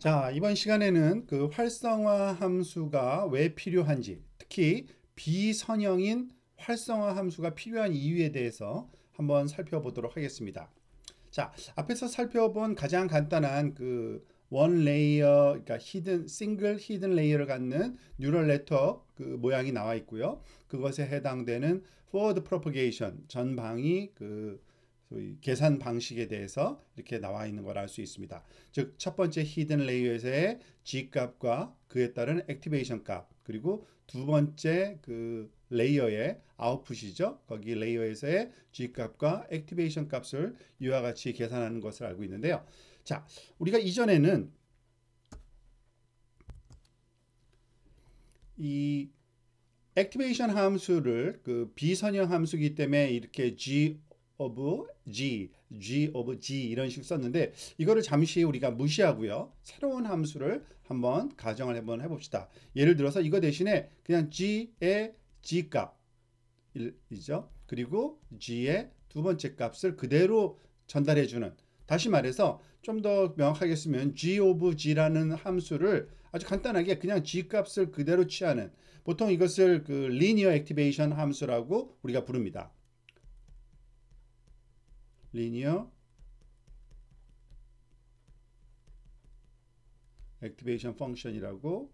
자, 이번 시간에는 그 활성화 함수가 왜 필요한지, 특히 비선형인 활성화 함수가 필요한 이유에 대해서 한번 살펴보도록 하겠습니다. 자, 앞에서 살펴본 가장 간단한 그 원 레이어, 그러니까 히든 싱글 히든 레이어를 갖는 뉴럴 네트워크 그 모양이 나와 있고요. 그것에 해당되는 forward propagation 전방위 그 계산 방식에 대해서 이렇게 나와 있는 걸 알 수 있습니다. 즉첫 번째 히든 레이어에서의 G 값과 그에 따른 액티베이션 값 그리고 두 번째 그 레이어의 아웃풋이죠. 거기 레이어에서의 G 값과 액티베이션 값을 이와 같이 계산하는 것을 알고 있는데요. 자, 우리가 이전에는 이 액티베이션 함수를 그 비선형 함수기 때문에 이렇게 G of g, g of g 이런 식으로 썼는데 이거를 잠시 우리가 무시하고요. 새로운 함수를 한번 가정을 한번 해봅시다. 예를 들어서 이거 대신에 그냥 g의 g 값이죠. 그리고 g의 두 번째 값을 그대로 전달해주는 다시 말해서 좀 더 명확하게 쓰면 g of g라는 함수를 아주 간단하게 그냥 g 값을 그대로 취하는 보통 이것을 그 리니어 액티베이션 함수라고 우리가 부릅니다. linear activation function이라고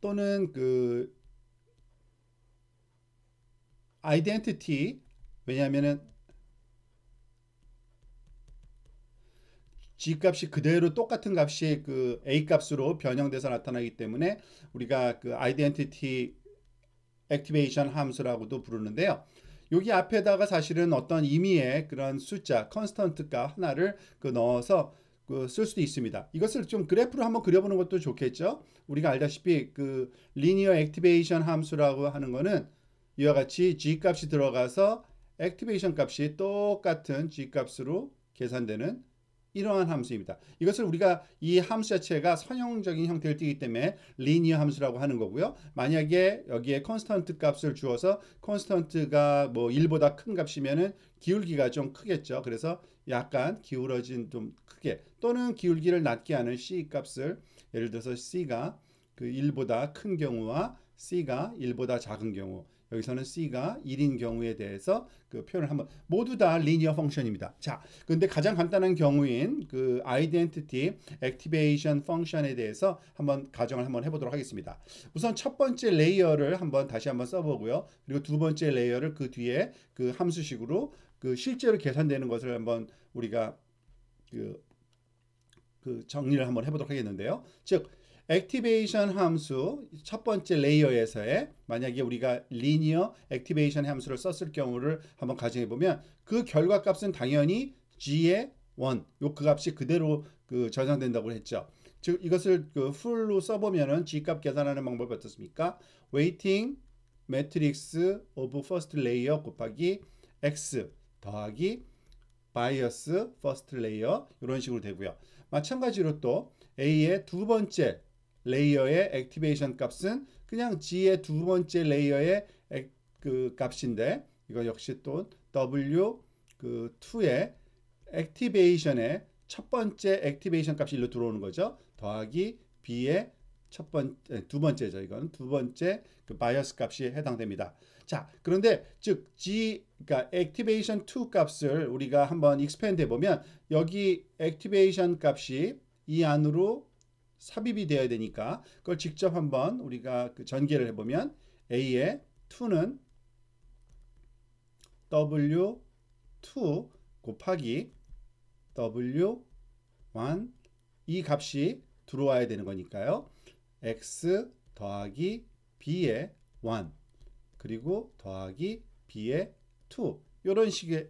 또는 그 identity 왜냐하면은 g 값이 그대로 똑같은 값이 그 a 값으로 변형돼서 나타나기 때문에 우리가 그 identity activation 함수라고도 부르는데요. 여기 앞에다가 사실은 어떤 의미의 그런 숫자 컨스턴트가 하나를 그 넣어서 그 쓸 수도 있습니다. 이것을 좀 그래프로 한번 그려보는 것도 좋겠죠. 우리가 알다시피 그 리니어 액티베이션 함수라고 하는 것은 이와 같이 g 값이 들어가서 액티베이션 값이 똑같은 g 값으로 계산되는 이러한 함수입니다. 이것을 우리가 이 함수 자체가 선형적인 형태를 띠기 때문에 리니어 함수라고 하는 거고요. 만약에 여기에 컨스턴트 값을 주어서 컨스턴트가 뭐 1보다 큰 값이면은 기울기가 좀 크겠죠. 그래서 약간 기울어진 좀 크게 또는 기울기를 낮게 하는 C 값을 예를 들어서 C가 그 1보다 큰 경우와 C가 1보다 작은 경우 여기서는 c가 1인 경우에 대해서 그 표현을 한번 모두 다 리니어 펑션입니다. 자, 근데 가장 간단한 경우인 그 아이덴티티 액티베이션 펑션에 대해서 한번 가정을 한번 해보도록 하겠습니다. 우선 첫 번째 레이어를 한번 다시 한번 써보고요. 그리고 두 번째 레이어를 그 뒤에 그 함수식으로 그 실제로 계산되는 것을 한번 우리가 그, 그 정리를 한번 해보도록 하겠는데요. 즉 액티베이션 함수 첫 번째 레이어에서의 만약에 우리가 리니어 액티베이션 함수를 썼을 경우를 한번 가정해 보면 그 결과 값은 당연히 g의 1, 요그 값이 그대로 그 저장된다고 했죠. 즉 이것을 그 풀로 써보면은 g 값 계산하는 방법이 어떻습니까? weighting matrix of first layer 곱하기 x 더하기 bias first layer 이런 식으로 되고요. 마찬가지로 또 A의 두 번째 레이어의 액티베이션 값은 그냥 G의 두 번째 레이어의 액, 그 값인데 이거 역시 또 W 그 2의 액티베이션의 첫 번째 액티베이션 값이 일로 들어오는 거죠. 더하기 B의 첫 번째 두 번째죠. 이건 두 번째 그 바이어스 값이 해당됩니다. 자, 그런데 즉 G 그러니까 액티베이션 2 값을 우리가 한번 익스팬드해 보면 여기 액티베이션 값이 이 안으로 삽입이 되어야 되니까 그걸 직접 한번 우리가 그 전개를 해보면 A의 2는 W2 곱하기 W1 이 값이 들어와야 되는 거니까요. X 더하기 B의 1 그리고 더하기 B의 2 이런 식의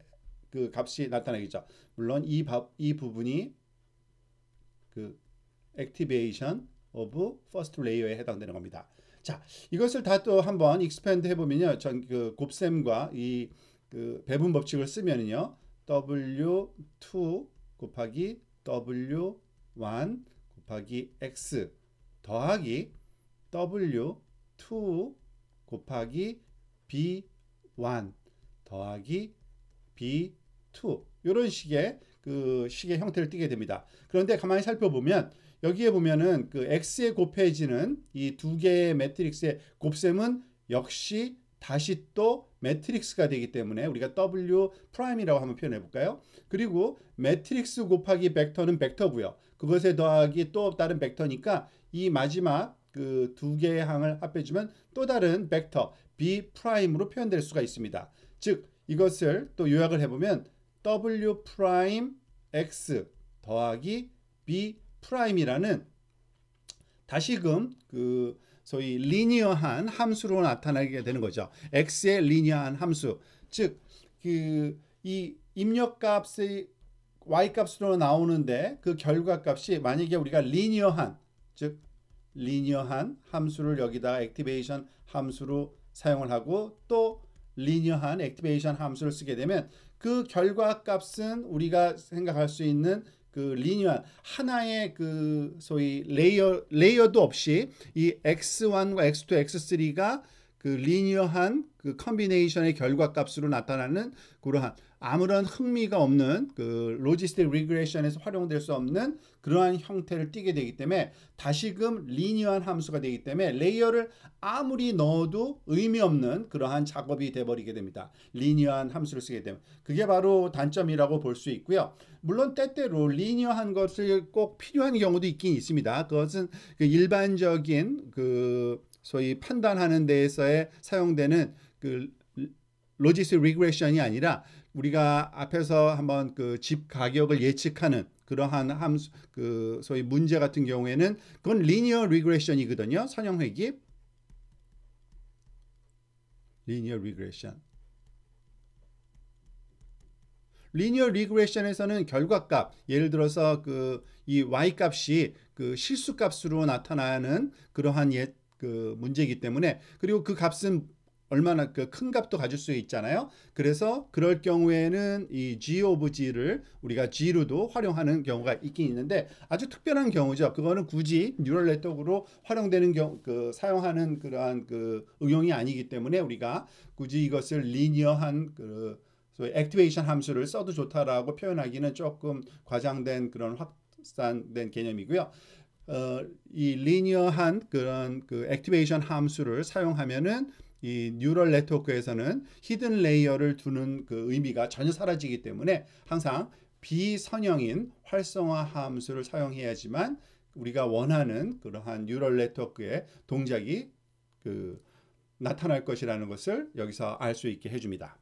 그 값이 나타나겠죠. 물론 이, 바, 이 부분이 그 activation of first layer에 해당되는 겁니다. 자, 이것을 다 또 한번 익스펜드 해보면요. 전그 곱셈과 이그 배분 법칙을 쓰면요 W2 곱하기 W1 곱하기 X 더하기 W2 곱하기 B1 더하기 B2 이런 식의 그 식의 형태를 띠게 됩니다. 그런데 가만히 살펴보면 여기에 보면은 그 x에 곱해지는 이 두 개의 매트릭스의 곱셈은 역시 다시 또 매트릭스가 되기 때문에 우리가 W 프라임이라고 한번 표현해 볼까요? 그리고 매트릭스 곱하기 벡터는 벡터고요. 그것에 더하기 또 다른 벡터니까 이 마지막 그 두 개의 항을 합해주면 또 다른 벡터 B 프라임으로 표현될 수가 있습니다. 즉 이것을 또 요약을 해보면 w 프라임 x 더하기 b 프라임이라는 다시금 그 소위 리니어한 함수로 나타나게 되는 거죠. x의 리니어한 함수. 즉 그 이 입력 값의 y 값으로 나오는데 그 결과 값이 만약에 우리가 리니어한 즉 리니어한 함수를 여기다 액티베이션 함수로 사용을 하고 또 리니어한 액티베이션 함수를 쓰게 되면 그 결과 값은 우리가 생각할 수 있는 그리니얼 하나의 그 소위 레이어 레이어도 없이 이 x1과 x2, x3가 그 리니어한 그 컨비네이션의 결과 값으로 나타나는 그러한 아무런 흥미가 없는 그 로지스틱 리그레이션에서 활용될 수 없는 그러한 형태를 띠게 되기 때문에 다시금 리니어한 함수가 되기 때문에 레이어를 아무리 넣어도 의미 없는 그러한 작업이 돼버리게 됩니다. 리니어한 함수를 쓰게 되면 그게 바로 단점이라고 볼 수 있고요. 물론 때때로 리니어한 것을 꼭 필요한 경우도 있긴 있습니다. 그것은 그 일반적인 그 소위 판단하는 데에서의 사용되는 그 로지스틱 리그레이션이 아니라 우리가 앞에서 한번 그 집 가격을 예측하는 그러한 함수 그 소위 문제 같은 경우에는 그건 리니어 리그레션이거든요. 선형 회귀. 리니어 리그레션. 리니어 리그레션에서는 결과값, 예를 들어서 그 이 y 값이 그 실수값으로 나타나는 그러한 예, 그 문제이기 때문에 그리고 그 값은 얼마나 그 큰 값도 가질 수 있잖아요. 그래서 그럴 경우에는 이 g of g를 우리가 g로도 활용하는 경우가 있긴 있는데 아주 특별한 경우죠. 그거는 굳이 뉴럴 네트워크로 활용되는 경우 그 사용하는 그러한 그 응용이 아니기 때문에 우리가 굳이 이것을 리니어한 그 소위 액티베이션 함수를 써도 좋다라고 표현하기는 조금 과장된 그런 확산된 개념이고요. 어, 이 리니어한 그런 그 액티베이션 함수를 사용하면은 이 뉴럴 네트워크에서는 히든 레이어를 두는 그 의미가 전혀 사라지기 때문에 항상 비선형인 활성화 함수를 사용해야지만 우리가 원하는 그러한 뉴럴 네트워크의 동작이 그 나타날 것이라는 것을 여기서 알 수 있게 해줍니다.